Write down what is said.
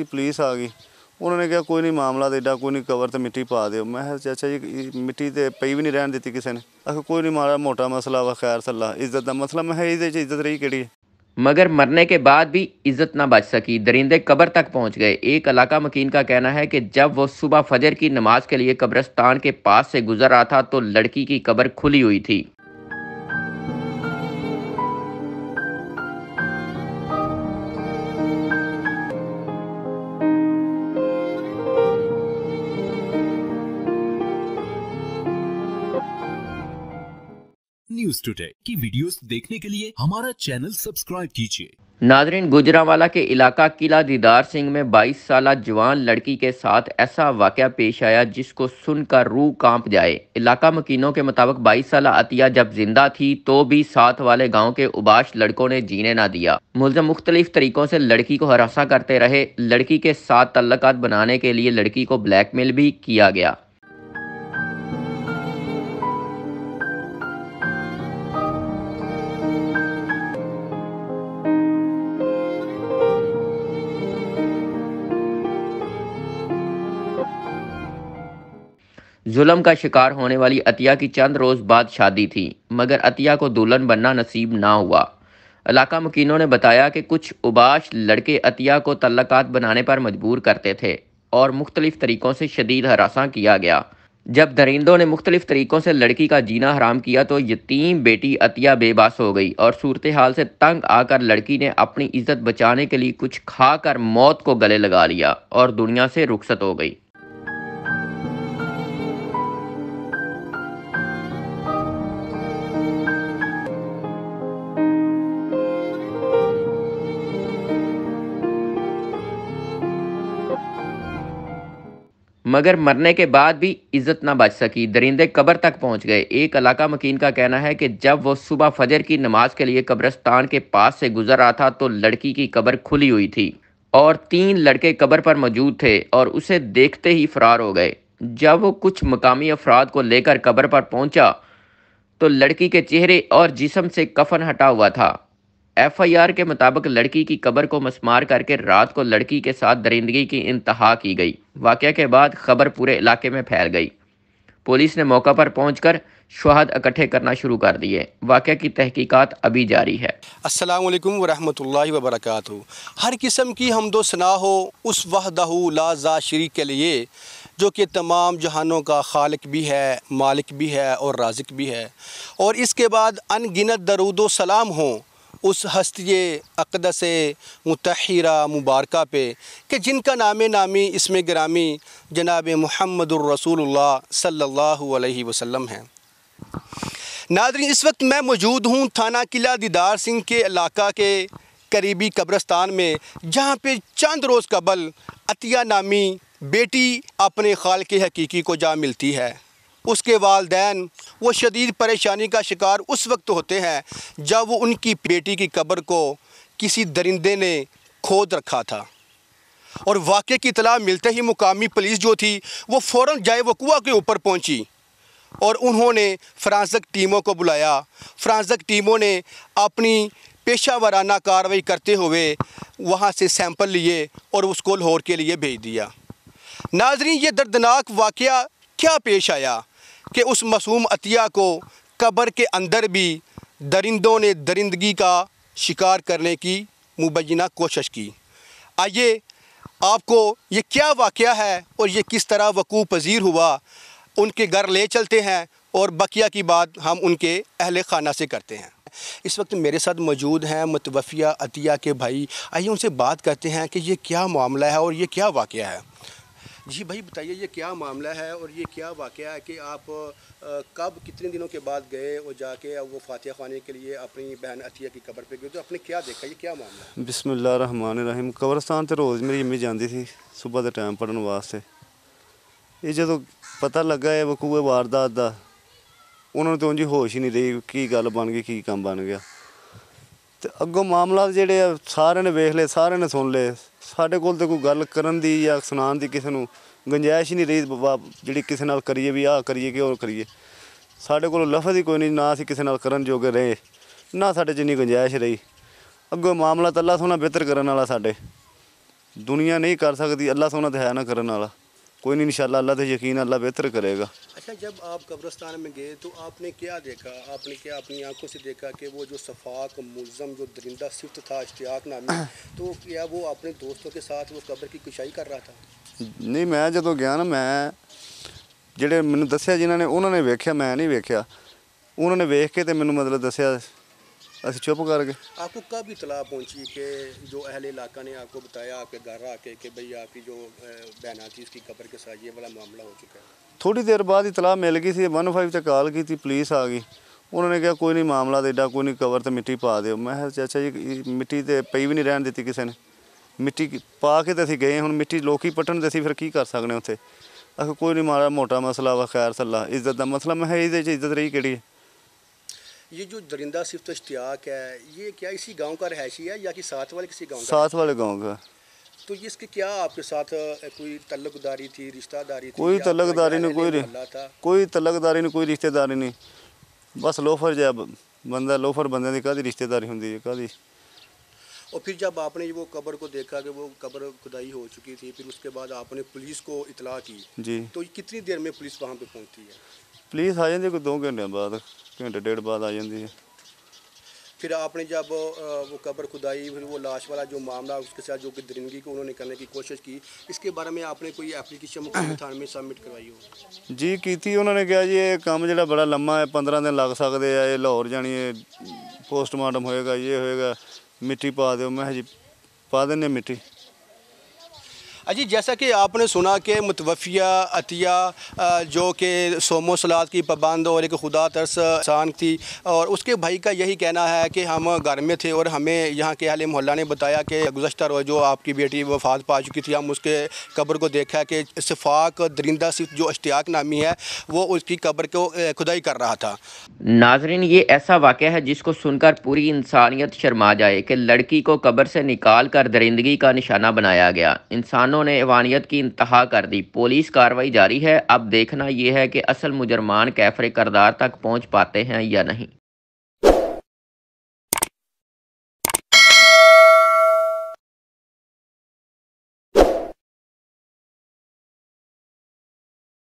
police आ गई उन्होंने कहा कोई नहीं मामला देडा कोई नहीं कवर तो मिट्टी पा दो मैं चाचा जी मिट्टी तो पई भी नहीं रहन दी किसी ने आखिर कोई नहीं माड़ा मोटा मसला वा खैर सला इज्जत का मसला मैं ये इज्जत रही कि मगर मरने के बाद भी इज्जत ना बच सकी दरिंदे कबर तक पहुंच गए एक अलाका मकीन का कहना है कि जब वो सुबह फजर की नमाज के लिए कब्रस्तान के पास से गुजर रहा था तो लड़की की कबर खुली हुई थी टुडे की वीडियोस देखने के लिए हमारा चैनल सब्सक्राइब कीजिए नादरीन गुजरावाला के इलाका किला दीदार सिंह में 22 साल जवान लड़की के साथ ऐसा वाक़ पेश आया जिसको सुनकर रूह कांप जाए इलाका मकीनों के मुताबिक 22 साल अतिया जब जिंदा थी तो भी साथ वाले गांव के उबाश लड़कों ने जीने ना दिया मुलजम मुख्तलिफ तरीक़ों से लड़की को हरासा करते रहे लड़की के साथ तल्लक बनाने के लिए लड़की को ब्लैकमेल भी किया गया जुल्म का शिकार होने वाली अतिया की चंद रोज़ बाद शादी थी मगर अतिया को दुल्हन बनना नसीब ना हुआ इलाका मकीनों ने बताया कि कुछ उबाश लड़के अतिया को तल्लकात बनाने पर मजबूर करते थे और मुख्तलिफ़ तरीक़ों से शदीद हरासा किया गया जब दरिंदों ने मुख्तलिफ तरीक़ों से लड़की का जीना हराम किया तो यतीम बेटी अतिया बेबास हो गई और सूरत हाल से तंग आकर लड़की ने अपनी इज़्ज़त बचाने के लिए कुछ खा कर मौत को गले लगा लिया और दुनिया से रुखसत हो गई मगर मरने के बाद भी इज्जत ना बच सकी दरिंदे कब्र तक पहुंच गए एक इलाका मकीन का कहना है कि जब वो सुबह फजर की नमाज के लिए कब्रस्तान के पास से गुजर रहा था तो लड़की की कब्र खुली हुई थी और तीन लड़के कब्र पर मौजूद थे और उसे देखते ही फरार हो गए जब वो कुछ मकामी अफराद को लेकर कब्र पर पहुंचा तो लड़की के चेहरे और जिसम से कफन हटा हुआ था एफआईआर के मुताबिक लड़की की कबर को मसमार करके रात को लड़की के साथ दरिंदगी की इंतहा की गई वाक़े के बाद खबर पूरे इलाके में फैल गई पुलिस ने मौका पर पहुंचकर शहद इकट्ठे करना शुरू कर दिए वाक़े की तहकीकात अभी जारी है असल वरहमल वबरक हर किस्म की हम दो सना हो उस वहदहू लाजा शरी के लिए जो कि तमाम जहानों का खालक भी है मालिक भी है और राजिक भी है और इसके बाद अनगिनत दरुदो सलाम हों उस हस्ती अकदस मतहरा मुबारक पे कि जिनका नाम नामी इसमें ग्रामी जनाब महमद रसूलुल्लाह वसम हैं नादरी इस वक्त मैं मौजूद हूँ थाना किला दीदार सिंह के इलाका के करीबी कब्रस्तान में जहाँ पे चंद रोज़ कबल अतिया नामी बेटी अपने खाल के हकीकी को जा मिलती है उसके वालदेन वो शदीद परेशानी का शिकार उस वक्त होते हैं जब वो उनकी बेटी की कब्र को किसी दरिंदे ने खोद रखा था और वाक़े की इतला मिलते ही मुकामी पुलिस जो थी वो फ़ौर जाए वकुआ के ऊपर पहुँची और उन्होंने फ्रांसक टीमों को बुलाया फ्रांसक टीमों ने अपनी पेशा वाराना कार्रवाई करते हुए वहाँ से सैंपल लिए और उसको लाहौर के लिए भेज दिया नाजरीन ये दर्दनाक वाक़ क्या पेश आया कि उस मसूम अतिया को कब्र के अंदर भी दरिंदों ने दरिंदगी का शिकार करने की मुबैना कोशिश की आइए आपको ये क्या वाक़ है और ये किस तरह वक़ू पजीर हुआ उनके घर ले चलते हैं और बकिया की बात हम उनके अहल खाना से करते हैं इस वक्त मेरे साथ मौजूद हैं मतवफ़िया अतिया के भाई आइए उनसे बात करते हैं कि ये क्या मामला है और ये क्या वाक़ है जी भाई बताइए ये क्या मामला है और ये क्या वाक़ है कि आप कब कितने दिनों के बाद गए और जाके अब वो फातिया खाने के लिए अपनी बहन अतिया की कबर पे गए तो आपने क्या देखा ये क्या मामला है बिस्मिल्लाह रहमान रहीम कब्रस्तान तो रोज़ मेरी अम्मी जाती थी सुबह के टाइम पढ़ने वास्ते ये जो पता लगा है वकूए वारदात का उन्होंने तो उनकी होश ही नहीं रही की गल बन गई की काम बन गया ਤੇ ਅੱਗੋਂ ਮਾਮਲਾ ਜਿਹੜੇ ਆ ਸਾਰਿਆਂ ਨੇ ਵੇਖ ਲਏ ਸਾਰਿਆਂ ਨੇ ਸੁਣ ਲਏ ਸਾਡੇ ਕੋਲ ਤੇ ਕੋਈ ਗੱਲ ਕਰਨ ਦੀ ਜਾਂ ਸੁਣਾਉਣ ਦੀ ਕਿਸੇ ਨੂੰ ਗੁੰਜਾਇਸ਼ ਹੀ ਨਹੀਂ ਰਹੀ ਬਾਬਾ ਜਿਹੜੀ ਕਿਸੇ ਨਾਲ ਕਰੀਏ ਵੀ ਆਹ ਕਰੀਏ ਕਿ ਹੋਰ ਕਰੀਏ ਸਾਡੇ ਕੋਲ ਲਫ਼ਜ਼ ਹੀ ਕੋਈ ਨਹੀਂ ਨਾ ਅਸੀਂ ਕਿਸੇ ਨਾਲ ਕਰਨ ਜੋਗੇ ਰਹੇ ਨਾ ਸਾਡੇ ਜਿੰਨੀ ਗੁੰਜਾਇਸ਼ ਰਹੀ ਅੱਗੋਂ ਮਾਮਲਾ ਤਾਂ ਅੱਲਾ ਸੋਨਾ ਬਿਹਤਰ ਕਰਨ ਵਾਲਾ ਸਾਡੇ ਦੁਨੀਆ ਨਹੀਂ ਕਰ ਸਕਦੀ ਅੱਲਾ ਸੋਨਾ ਤੇ ਹੈ ਨਾ ਕਰਨ ਵਾਲਾ कोई नहीं इंशाल्लाह अल्लाह तो यकीन अल्लाह बेहतर करेगा अच्छा जब आप कब्रस्तान में गए तो आपने क्या देखा आपने क्या अपनी आंखों से देखा कि वो जो सफाक मुलम जो दरिंदा सिफ्त था इश्तिया नामी तो क्या वो अपने दोस्तों के साथ वो कब्र की कुशाई कर रहा था नहीं मैं जो गया ना मैं ਜਿਹੜੇ ਮੈਨੂੰ दसिया जिन्होंने उन्होंने ਉਹਨਾਂ मैं नहीं वेख्या उन्होंने वेख के तो मैं मतलब दसिया ਅਸੀਂ चुप कर गए आपको कब ਪਹੁੰਚੀ ਕਿ ਜੋ जो ਇਲਾਕਾ ਨੇ ने आपको बताया आपके घर आके कि भाई आपकी जो बहन ਕੀ उसकी कब्र के साथ ये वाला मामला हो चुका है थोड़ी देर बाद इतला मिल गई थी वन फाइव तक कॉल की थी पुलिस आ गई ਉਹਨਾਂ ਨੇ ਕਿਹਾ ਕੋਈ ਨਹੀਂ ਮਾਮਲਾ ਤੇ ਐਡਾ ਕੋਈ ਨਹੀਂ ਕਵਰ ਤੇ ਮਿੱਟੀ ਪਾ ਦਿਓ ਮੈਂ ਕਿਹਾ ਚਾਚਾ ਜੀ ਮਿੱਟੀ ਤੇ ਪਈ ਵੀ ਨਹੀਂ ਰਹਿਣ ਦਿੱਤੀ ਕਿਸੇ ਨੇ ਮਿੱਟੀ ਪਾ ਕੇ ਤੇ ਅਸੀਂ ਗਏ ਹੁਣ ਮਿੱਟੀ ਲੋਕੀ ਪਟਣ ਤੇ ਅਸੀਂ ਫਿਰ ਕੀ ਕਰ ਸਕਨੇ ਉੱਥੇ ਅਖ ਕੋਈ ਨਹੀਂ ਮਾਰਾ ਮੋਟਾ ਮਸਲਾ ਵਾ ਖੈਰ ਸੱਲਾ ਇੱਜ਼ਤ ਦਾ ਮਸਲਾ ਮੈਂ ਇਹਦੇ ਚ ਇੱਜ਼ਤ ਰਹੀ ਕਿਹੜੀ ये जो दरिंदा सिफ्त इश्तियाक है ये क्या इसी गांव का रहायशी है या कि साथ वाले किसी गांव का साथ वाले गांव का तो ये इसके क्या आपके साथ कोई तलकदारी थी रिश्तेदारी थी कोई तलकदारी नहीं कोई कोई तलकदारी नहीं कोई रिश्तेदारी नहीं बस लोफर जब बंदा लोफर बंदे की कभी रिश्तेदारी होंगी है और फिर जब आपने वो कब्र को देखा कि वो कब्र खुदाई हो चुकी थी फिर उसके बाद आपने पुलिस को इतला की जी तो कितनी देर में पुलिस वहाँ पे पहुँचती है पुलिस आ जाती है दो घंटे बाद ਘੰਟੇ ਡੇਢ ਬਾਅਦ ਆ ਜਾਂਦੀ ਹੈ ਫਿਰ ਆਪਣੀ ਜਦ ਉਹ ਕਬਰ ਖੁਦਾਈ ਫਿਰ ਉਹ লাশ ਵਾਲਾ ਜੋ ਮਾਮਲਾ ਉਸ ਕੇ ਸਾਥ ਜੋ ਕਿ ਦਰਿੰਗੀ ਕੋ ਉਹਨਾਂ ਨੇ ਕਰਨੇ ਦੀ ਕੋਸ਼ਿਸ਼ ਕੀ ਕੇ ਬਾਰੇ ਮੈਂ ਆਪਣੇ ਕੋਈ ਐਪਲੀਕੇਸ਼ਨ ਮੁਖਮੰਤਰੀ ਥਾਣੇ ਵਿੱਚ ਸਬਮਿਟ ਕਰਵਾਈ ਹੋ ਜੀ ਕੀਤੀ ਉਹਨਾਂ ਨੇ ਕਿਹਾ ਜੀ ਇਹ ਕੰਮ ਜਿਹੜਾ ਬੜਾ ਲੰਮਾ ਹੈ 15 ਦਿਨ ਲੱਗ ਸਕਦੇ ਆ ਇਹ ਲਾਹੌਰ ਜਾਣੀ ਇਹ ਪੋਸਟਮਾਰਟਮ ਹੋਏਗਾ ਇਹ ਹੋਏਗਾ ਮਿੱਟੀ ਪਾ ਦਿਓ ਮੈਂ ਜੀ ਪਾ ਦਿੰਨੇ ਮਿੱਟੀ अजी जैसा कि आपने सुना कि मुतवफ़िया अतिया जो कि सोमो सलाद की पाबंद और एक खुदा तरस इंसान थी और उसके भाई का यही कहना है कि हम घर में थे और हमें यहाँ के अहल मोहल्ला ने बताया कि गुजशत रोज़ जो आपकी बेटी वफात पा चुकी थी हम उसके कब्र को देखा कि इतफाक़ दरिंदा सिर्फ जो अश्तियाक नामी है वो उसकी कब्र को खुदाई कर रहा था नाजरीन ये ऐसा वाक़ है जिसको सुनकर पूरी इंसानियत शर्मा जाए कि लड़की को कब्र से निकाल कर दरिंदगी का निशाना बनाया गया इंसानों दुश्मनों ने वानियत की इंतहा कर दी पुलिस कार्रवाई जारी है अब देखना यह है कि असल मुजरमान कैफरे करदार तक पहुँच पाते हैं या नहीं